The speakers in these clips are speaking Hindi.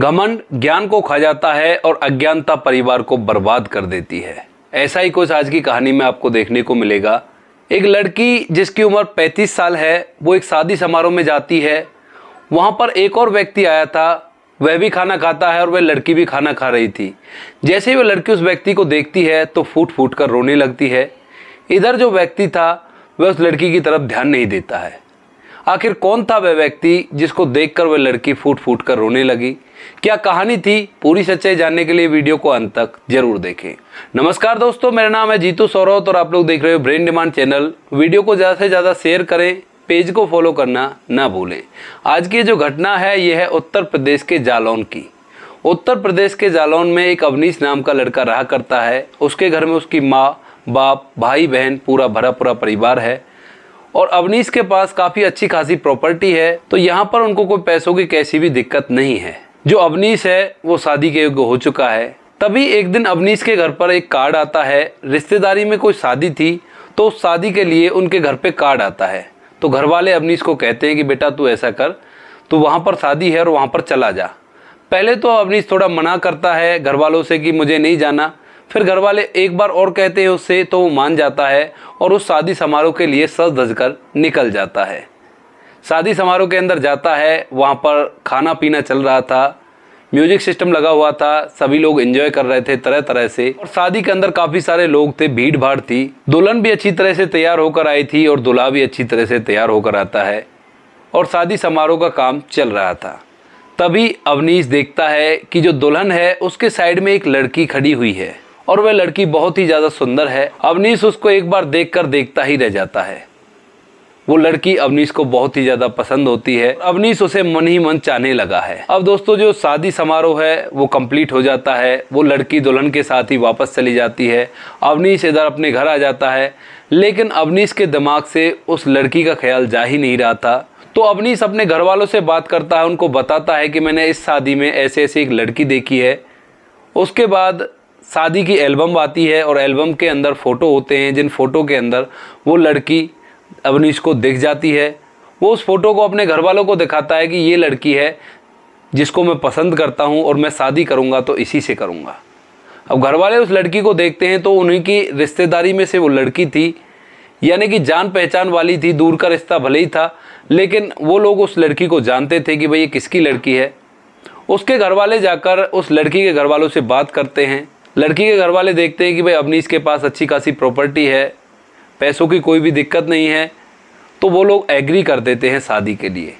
घमंड ज्ञान को खा जाता है और अज्ञानता परिवार को बर्बाद कर देती है ऐसा ही कुछ आज की कहानी में आपको देखने को मिलेगा एक लड़की जिसकी उम्र 35 साल है वो एक शादी समारोह में जाती है वहाँ पर एक और व्यक्ति आया था वह भी खाना खाता है और वह लड़की भी खाना खा रही थी जैसे ही वह लड़की उस व्यक्ति को देखती है तो फूट फूट कर रोने लगती है इधर जो व्यक्ति था वह उस लड़की की तरफ ध्यान नहीं देता है आखिर कौन था वह व्यक्ति जिसको देखकर वह लड़की फूट फूट कर रोने लगी क्या कहानी थी पूरी सच्चाई जानने के लिए वीडियो को अंत तक जरूर देखें नमस्कार दोस्तों मेरा नाम है जीतू सौरव और आप लोग देख रहे हो ब्रेन डिमांड चैनल वीडियो को ज़्यादा से ज़्यादा शेयर करें पेज को फॉलो करना ना भूलें आज की जो घटना है यह है उत्तर प्रदेश के जालौन की उत्तर प्रदेश के जालौन में एक अवनीश नाम का लड़का रहा करता है उसके घर में उसकी माँ बाप भाई बहन पूरा भरा पूरा परिवार है और अवनीश के पास काफ़ी अच्छी खासी प्रॉपर्टी है तो यहाँ पर उनको कोई पैसों की कैसी भी दिक्कत नहीं है जो अवनीश है वो शादी के योग्य हो चुका है तभी एक दिन अवनीश के घर पर एक कार्ड आता है रिश्तेदारी में कोई शादी थी तो उस शादी के लिए उनके घर पे कार्ड आता है तो घर वाले अवनीश को कहते हैं कि बेटा तू ऐसा कर तू वहाँ पर शादी है और वहाँ पर चला जा पहले तो अवनीश थोड़ा मना करता है घर वालों से कि मुझे नहीं जाना फिर घर वाले एक बार और कहते हैं उससे तो वो मान जाता है और उस शादी समारोह के लिए सज धज कर निकल जाता है शादी समारोह के अंदर जाता है वहाँ पर खाना पीना चल रहा था म्यूजिक सिस्टम लगा हुआ था सभी लोग एंजॉय कर रहे थे तरह तरह से और शादी के अंदर काफ़ी सारे लोग थे भीड़ भाड़ थी दुल्हन भी अच्छी तरह से तैयार होकर आई थी और दुल्हा भी अच्छी तरह से तैयार होकर आता है और शादी समारोह का काम चल रहा था तभी अवनीश देखता है कि जो दुल्हन है उसके साइड में एक लड़की खड़ी हुई है और वह लड़की बहुत ही ज़्यादा सुंदर है अवनीश उसको एक बार देख कर देखता ही रह जाता है वो लड़की अवनीश को बहुत ही ज़्यादा पसंद होती है अवनीश उसे मन ही मन चाहने लगा है अब दोस्तों जो शादी समारोह है वो कंप्लीट हो जाता है वो लड़की दुल्हन के साथ ही वापस चली जाती है अवनीश इधर अपने घर आ जाता है लेकिन अवनीश के दिमाग से उस लड़की का ख्याल जा ही नहीं रहा था तो अवनीश अपने घर वालों से बात करता है उनको बताता है कि मैंने इस शादी में ऐसे ऐसी एक लड़की देखी है उसके बाद शादी की एल्बम आती है और एल्बम के अंदर फ़ोटो होते हैं जिन फ़ोटो के अंदर वो लड़की अवनीश को दिख जाती है वो उस फ़ोटो को अपने घर वालों को दिखाता है कि ये लड़की है जिसको मैं पसंद करता हूँ और मैं शादी करूँगा तो इसी से करूँगा अब घर वाले उस लड़की को देखते हैं तो उन्हीं की रिश्तेदारी में से वो लड़की थी यानी कि जान पहचान वाली थी दूर का रिश्ता भले ही था लेकिन वो लोग उस लड़की को जानते थे कि भाई ये किसकी लड़की है उसके घर वाले जाकर उस लड़की के घर वालों से बात करते हैं लड़की के घर वाले देखते हैं कि भाई अवनीश के पास अच्छी खासी प्रॉपर्टी है पैसों की कोई भी दिक्कत नहीं है तो वो लोग एग्री कर देते हैं शादी के लिए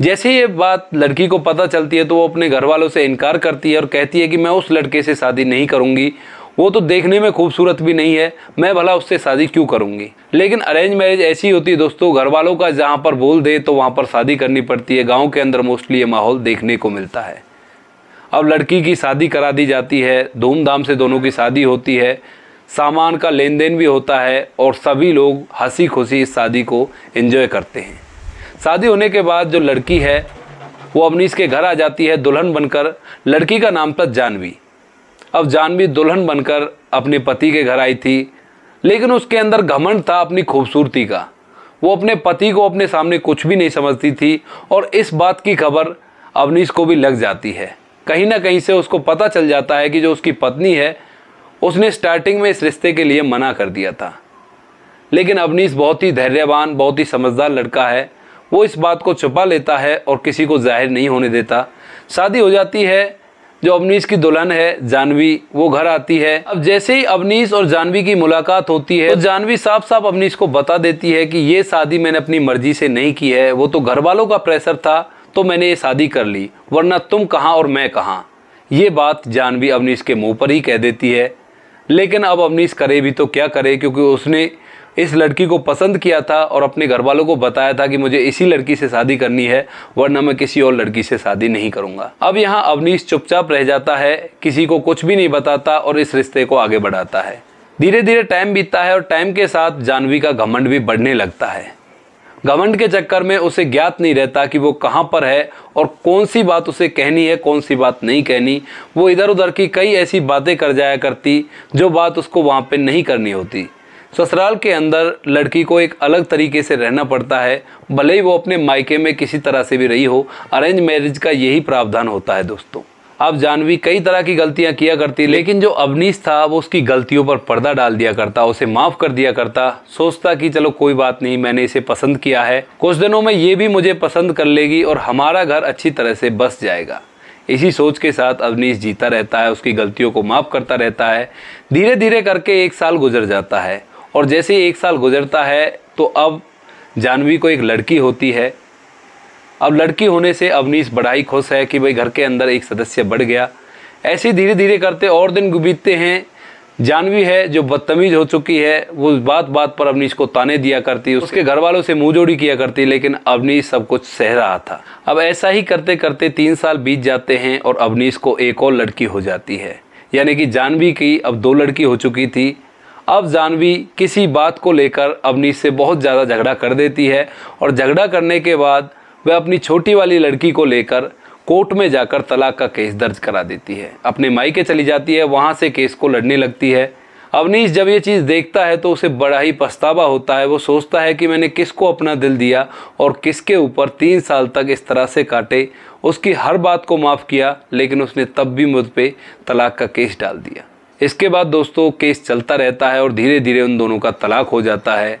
जैसे ही ये बात लड़की को पता चलती है तो वो अपने घर वालों से इनकार करती है और कहती है कि मैं उस लड़के से शादी नहीं करूँगी वो तो देखने में खूबसूरत भी नहीं है मैं भला उससे शादी क्यों करूँगी लेकिन अरेंज मैरिज ऐसी होती है दोस्तों घर वालों का जहाँ पर बोल दे तो वहाँ पर शादी करनी पड़ती है गाँव के अंदर मोस्टली ये माहौल देखने को मिलता है अब लड़की की शादी करा दी जाती है धूमधाम से दोनों की शादी होती है सामान का लेन देन भी होता है और सभी लोग हंसी खुशी इस शादी को एंजॉय करते हैं शादी होने के बाद जो लड़की है वो अपनी इसके घर आ जाती है दुल्हन बनकर लड़की का नाम था जानवी अब जानवी दुल्हन बनकर अपने पति के घर आई थी लेकिन उसके अंदर घमंड था अपनी खूबसूरती का वो अपने पति को अपने सामने कुछ भी नहीं समझती थी और इस बात की खबर अवनीश को भी लग जाती है कहीं ना कहीं से उसको पता चल जाता है कि जो उसकी पत्नी है उसने स्टार्टिंग में इस रिश्ते के लिए मना कर दिया था लेकिन अवनीश बहुत ही धैर्यवान बहुत ही समझदार लड़का है वो इस बात को छुपा लेता है और किसी को जाहिर नहीं होने देता शादी हो जाती है जो अवनीश की दुल्हन है जानवी वो घर आती है अब जैसे ही अवनीश और जानवी की मुलाकात होती है तो जानवी साफ साफ अवनीश को बता देती है कि ये शादी मैंने अपनी मर्जी से नहीं की है वो तो घर वालों का प्रेशर था तो मैंने ये शादी कर ली वरना तुम कहाँ और मैं कहाँ ये बात जानवी अवनीश के मुंह पर ही कह देती है लेकिन अब अवनीश करे भी तो क्या करे क्योंकि उसने इस लड़की को पसंद किया था और अपने घर वालों को बताया था कि मुझे इसी लड़की से शादी करनी है वरना मैं किसी और लड़की से शादी नहीं करूंगा अब यहाँ अवनीश चुपचाप रह जाता है किसी को कुछ भी नहीं बताता और इस रिश्ते को आगे बढ़ाता है धीरे धीरे टाइम बीतता है और टाइम के साथ जानवी का घमंड भी बढ़ने लगता है घमंड के चक्कर में उसे ज्ञात नहीं रहता कि वो कहाँ पर है और कौन सी बात उसे कहनी है कौन सी बात नहीं कहनी वो इधर उधर की कई ऐसी बातें कर जाया करती जो बात उसको वहाँ पे नहीं करनी होती ससुराल के अंदर लड़की को एक अलग तरीके से रहना पड़ता है भले ही वो अपने मायके में किसी तरह से भी रही हो अरेंज मैरिज का यही प्रावधान होता है दोस्तों अब जानवी कई तरह की गलतियां किया करती लेकिन जो अवनीश था वो उसकी गलतियों पर पर्दा डाल दिया करता उसे माफ कर दिया करता सोचता कि चलो कोई बात नहीं मैंने इसे पसंद किया है कुछ दिनों में ये भी मुझे पसंद कर लेगी और हमारा घर अच्छी तरह से बस जाएगा इसी सोच के साथ अवनीश जीता रहता है उसकी गलतियों को माफ़ करता रहता है धीरे धीरे करके एक साल गुजर जाता है और जैसे ही एक साल गुजरता है तो अब जानवी को एक लड़की होती है अब लड़की होने से अवनीश बड़ा ही खुश है कि भाई घर के अंदर एक सदस्य बढ़ गया ऐसे ही धीरे धीरे करते और दिन बीतते हैं जानवी है जो बदतमीज हो चुकी है वो बात बात पर अवनीश को ताने दिया करती उसके घर वालों से मुँह जोड़ी किया करती लेकिन अवनीश सब कुछ सह रहा था अब ऐसा ही करते करते तीन साल बीत जाते हैं और अवनीश को एक और लड़की हो जाती है यानी कि जानवी की अब दो लड़की हो चुकी थी अब जानवी किसी बात को लेकर अवनीश से बहुत ज़्यादा झगड़ा कर देती है और झगड़ा करने के बाद वह अपनी छोटी वाली लड़की को लेकर कोर्ट में जाकर तलाक का केस दर्ज करा देती है अपने के चली जाती है वहाँ से केस को लड़ने लगती है अवनीश जब ये चीज़ देखता है तो उसे बड़ा ही पछतावा होता है वो सोचता है कि मैंने किसको अपना दिल दिया और किसके ऊपर तीन साल तक इस तरह से काटे उसकी हर बात को माफ़ किया लेकिन उसने तब भी मुझ पर तलाक का केस डाल दिया इसके बाद दोस्तों केस चलता रहता है और धीरे धीरे उन दोनों का तलाक हो जाता है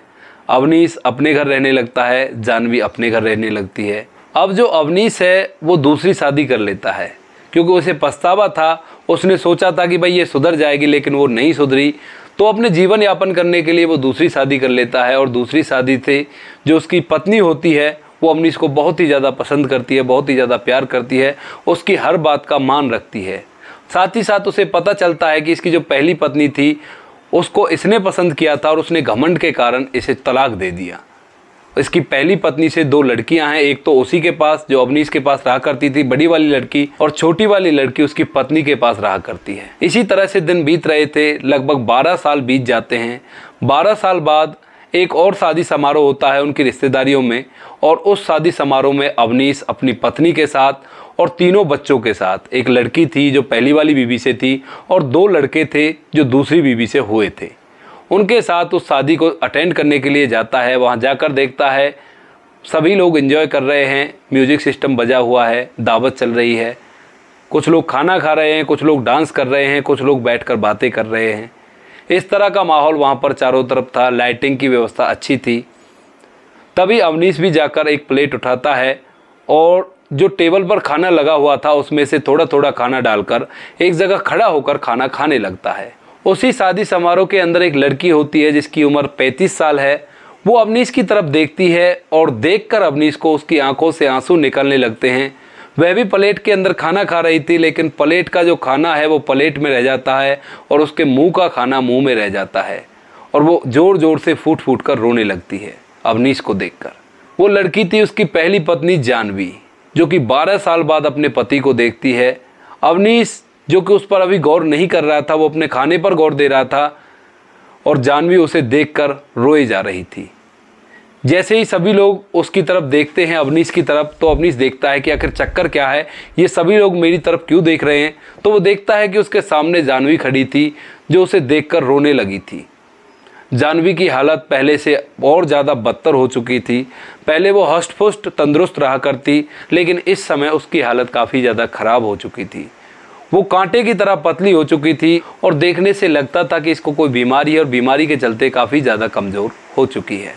अवनीश अपने घर रहने लगता है जानवी अपने घर रहने लगती है अब जो अवनीश है वो दूसरी शादी कर लेता है क्योंकि उसे पछतावा था उसने सोचा था कि भाई ये सुधर जाएगी लेकिन वो नहीं सुधरी तो अपने जीवन यापन करने के लिए वो दूसरी शादी कर लेता है और दूसरी शादी से जो उसकी पत्नी होती है वो अवनीश को बहुत ही ज़्यादा पसंद करती है बहुत ही ज़्यादा प्यार करती है उसकी हर बात का मान रखती है साथ ही साथ उसे पता चलता है कि इसकी जो पहली पत्नी थी उसको इसने पसंद किया था और उसने घमंड के कारण इसे तलाक दे दिया इसकी पहली पत्नी से दो लड़कियां हैं एक तो उसी के पास जो अवनीश के पास रहा करती थी बड़ी वाली लड़की और छोटी वाली लड़की उसकी पत्नी के पास रहा करती है इसी तरह से दिन बीत रहे थे लगभग 12 साल बीत जाते हैं 12 साल बाद एक और शादी समारोह होता है उनकी रिश्तेदारियों में और उस शादी समारोह में अवनीश अपनी पत्नी के साथ और तीनों बच्चों के साथ एक लड़की थी जो पहली वाली बीवी से थी और दो लड़के थे जो दूसरी बीवी से हुए थे उनके साथ उस शादी को अटेंड करने के लिए जाता है वहाँ जाकर देखता है सभी लोग इन्जॉय कर रहे हैं म्यूजिक सिस्टम बजा हुआ है दावत चल रही है कुछ लोग खाना खा रहे हैं कुछ लोग डांस कर रहे हैं कुछ लोग बैठकर बातें कर रहे हैं इस तरह का माहौल वहाँ पर चारों तरफ था लाइटिंग की व्यवस्था अच्छी थी तभी अवनीश भी जाकर एक प्लेट उठाता है और जो टेबल पर खाना लगा हुआ था उसमें से थोड़ा थोड़ा खाना डालकर एक जगह खड़ा होकर खाना खाने लगता है उसी शादी समारोह के अंदर एक लड़की होती है जिसकी उम्र 35 साल है वो अवनीश की तरफ देखती है और देखकर अवनीश को उसकी आंखों से आंसू निकलने लगते हैं वह भी प्लेट के अंदर खाना खा रही थी लेकिन प्लेट का जो खाना है वो प्लेट में रह जाता है और उसके मुंह का खाना मुंह में रह जाता है और वो ज़ोर ज़ोर से फूट फूट कर रोने लगती है अवनीश को देखकर वो लड़की थी उसकी पहली पत्नी जानवी जो कि 12 साल बाद अपने पति को देखती है अवनीश जो कि उस पर अभी गौर नहीं कर रहा था वो अपने खाने पर गौर दे रहा था और जानवी उसे देखकर रोए जा रही थी जैसे ही सभी लोग उसकी तरफ देखते हैं अवनीश की तरफ तो अवनीश देखता है कि आखिर चक्कर क्या है ये सभी लोग मेरी तरफ क्यों देख रहे हैं तो वो देखता है कि उसके सामने जानवी खड़ी थी जो उसे देखकर रोने लगी थी जानवी की हालत पहले से और ज़्यादा बदतर हो चुकी थी पहले वो हष्ट पुष्ट तंदुरुस्त रहा करती लेकिन इस समय उसकी हालत काफ़ी ज़्यादा ख़राब हो चुकी थी वो कांटे की तरह पतली हो चुकी थी और देखने से लगता था कि इसको कोई बीमारी है और बीमारी के चलते काफ़ी ज़्यादा कमज़ोर हो चुकी है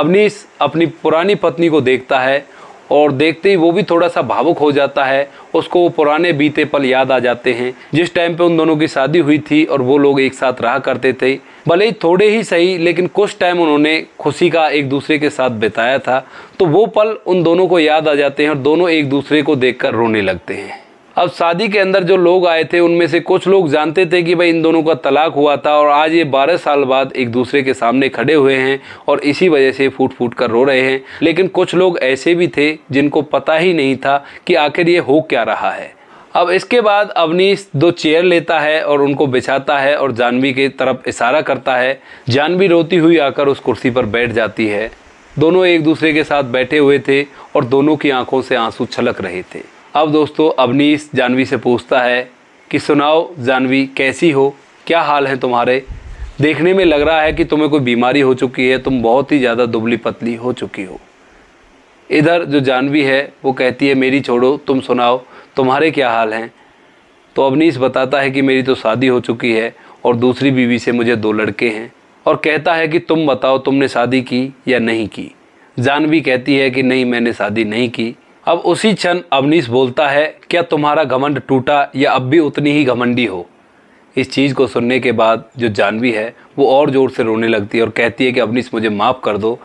अवनीश अपनी पुरानी पत्नी को देखता है और देखते ही वो भी थोड़ा सा भावुक हो जाता है उसको वो पुराने बीते पल याद आ जाते हैं जिस टाइम पे उन दोनों की शादी हुई थी और वो लोग एक साथ रहा करते थे भले ही थोड़े ही सही लेकिन कुछ टाइम उन्होंने खुशी का एक दूसरे के साथ बिताया था तो वो पल उन दोनों को याद आ जाते हैं और दोनों एक दूसरे को देख रोने लगते हैं अब शादी के अंदर जो लोग आए थे उनमें से कुछ लोग जानते थे कि भाई इन दोनों का तलाक हुआ था और आज ये 12 साल बाद एक दूसरे के सामने खड़े हुए हैं और इसी वजह से फूट फूट कर रो रहे हैं लेकिन कुछ लोग ऐसे भी थे जिनको पता ही नहीं था कि आखिर ये हो क्या रहा है अब इसके बाद अवनीश दो चेयर लेता है और उनको बिछाता है और जानवी की तरफ इशारा करता है जानवी रोती हुई आकर उस कुर्सी पर बैठ जाती है दोनों एक दूसरे के साथ बैठे हुए थे और दोनों की आंखों से आंसू छलक रहे थे अब दोस्तों अवनीश जानवी से पूछता है कि सुनाओ जानवी कैसी हो क्या हाल है तुम्हारे देखने में लग रहा है कि तुम्हें कोई बीमारी हो चुकी है तुम बहुत ही ज़्यादा दुबली पतली हो चुकी हो इधर जो जानवी है वो कहती है मेरी छोड़ो तुम सुनाओ तुम्हारे क्या हाल हैं तो अवनीश बताता है कि मेरी तो शादी हो चुकी है और दूसरी बीवी से मुझे दो लड़के हैं और कहता है कि तुम बताओ तुमने शादी की या नहीं की जानवी कहती है कि नहीं मैंने शादी नहीं की अब उसी क्षण अवनीश बोलता है क्या तुम्हारा घमंड टूटा या अब भी उतनी ही घमंडी हो इस चीज़ को सुनने के बाद जो जानवी है वो और ज़ोर से रोने लगती है और कहती है कि अवनीश मुझे माफ़ कर दो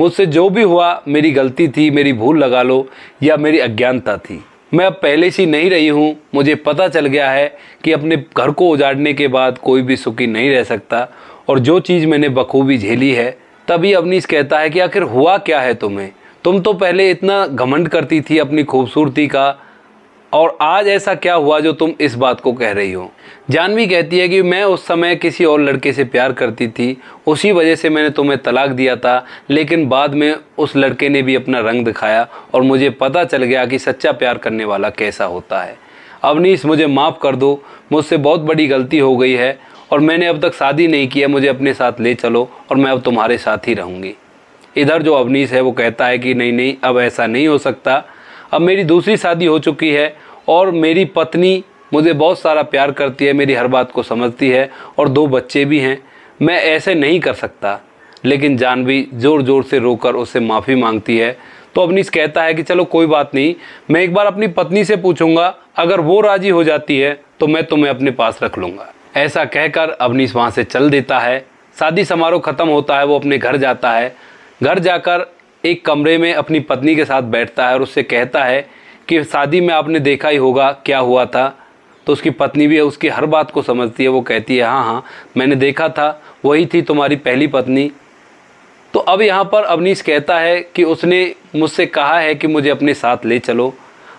मुझसे जो भी हुआ मेरी गलती थी मेरी भूल लगा लो या मेरी अज्ञानता थी मैं अब पहले सी नहीं रही हूँ मुझे पता चल गया है कि अपने घर को उजाड़ने के बाद कोई भी सुखी नहीं रह सकता और जो चीज़ मैंने बखूबी झेली है तभी अवनीश कहता है कि आखिर हुआ क्या है तुम्हें तुम तो पहले इतना घमंड करती थी अपनी खूबसूरती का और आज ऐसा क्या हुआ जो तुम इस बात को कह रही हो जानवी कहती है कि मैं उस समय किसी और लड़के से प्यार करती थी उसी वजह से मैंने तुम्हें तलाक दिया था लेकिन बाद में उस लड़के ने भी अपना रंग दिखाया और मुझे पता चल गया कि सच्चा प्यार करने वाला कैसा होता है अवनीश मुझे माफ़ कर दो मुझसे बहुत बड़ी गलती हो गई है और मैंने अब तक शादी नहीं की है मुझे अपने साथ ले चलो और मैं अब तुम्हारे साथ ही रहूँगी इधर जो अवनीश है वो कहता है कि नहीं नहीं अब ऐसा नहीं हो सकता अब मेरी दूसरी शादी हो चुकी है और मेरी पत्नी मुझे बहुत सारा प्यार करती है मेरी हर बात को समझती है और दो बच्चे भी हैं मैं ऐसे नहीं कर सकता लेकिन जानवी ज़ोर ज़ोर से रोकर उससे माफ़ी मांगती है तो अवनीश कहता है कि चलो कोई बात नहीं मैं एक बार अपनी पत्नी से पूछूंगा अगर वो राज़ी हो जाती है तो मैं तुम्हें अपने पास रख लूँगा ऐसा कहकर अवनीश वहाँ से चल देता है शादी समारोह ख़त्म होता है वो अपने घर जाता है घर जाकर एक कमरे में अपनी पत्नी के साथ बैठता है और उससे कहता है कि शादी में आपने देखा ही होगा क्या हुआ था तो उसकी पत्नी भी है उसकी हर बात को समझती है वो कहती है हाँ हाँ मैंने देखा था वही थी तुम्हारी पहली पत्नी तो अब यहाँ पर अवनीश कहता है कि उसने मुझसे कहा है कि मुझे अपने साथ ले चलो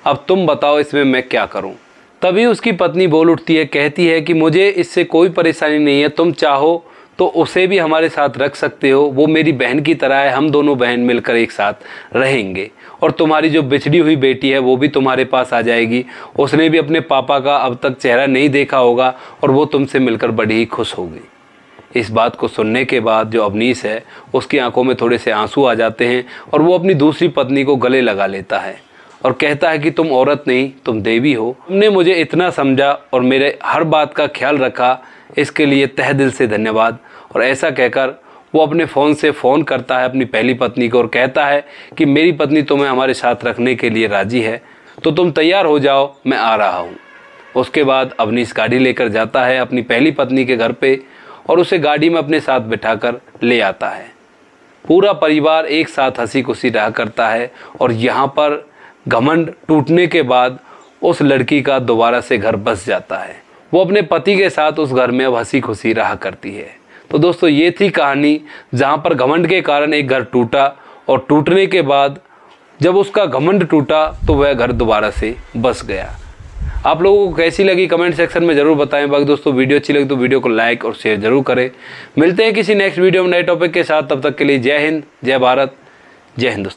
अब तुम बताओ इसमें मैं क्या करूँ तभी उसकी पत्नी बोल उठती है कहती है कि मुझे इससे कोई परेशानी नहीं है तुम चाहो तो उसे भी हमारे साथ रख सकते हो वो मेरी बहन की तरह है हम दोनों बहन मिलकर एक साथ रहेंगे और तुम्हारी जो बिछड़ी हुई बेटी है वो भी तुम्हारे पास आ जाएगी उसने भी अपने पापा का अब तक चेहरा नहीं देखा होगा और वो तुमसे मिलकर बड़ी ही खुश होगी इस बात को सुनने के बाद जो अवनीश है उसकी आंखों में थोड़े से आंसू आ जाते हैं और वो अपनी दूसरी पत्नी को गले लगा लेता है और कहता है कि तुम औरत नहीं तुम देवी हो तुमने मुझे इतना समझा और मेरे हर बात का ख्याल रखा इसके लिए तह दिल से धन्यवाद और ऐसा कहकर वो अपने फ़ोन से फ़ोन करता है अपनी पहली पत्नी को और कहता है कि मेरी पत्नी तुम्हें हमारे साथ रखने के लिए राज़ी है तो तुम तैयार हो जाओ मैं आ रहा हूँ उसके बाद अवनीश गाड़ी लेकर जाता है अपनी पहली पत्नी के घर पे और उसे गाड़ी में अपने साथ बिठाकर ले आता है पूरा परिवार एक साथ हंसी खुशी रहा करता है और यहाँ पर घमंड टूटने के बाद उस लड़की का दोबारा से घर बस जाता है वो अपने पति के साथ उस घर में अब हंसी खुशी रहा करती है तो दोस्तों ये थी कहानी जहाँ पर घमंड के कारण एक घर टूटा और टूटने के बाद जब उसका घमंड टूटा तो वह घर दोबारा से बस गया आप लोगों को कैसी लगी कमेंट सेक्शन में ज़रूर बताएं बाकी दोस्तों वीडियो अच्छी लगी तो वीडियो को लाइक और शेयर ज़रूर करें मिलते हैं किसी नेक्स्ट वीडियो में नए टॉपिक के साथ तब तक के लिए जय हिंद जय भारत जय हिंदुस्तान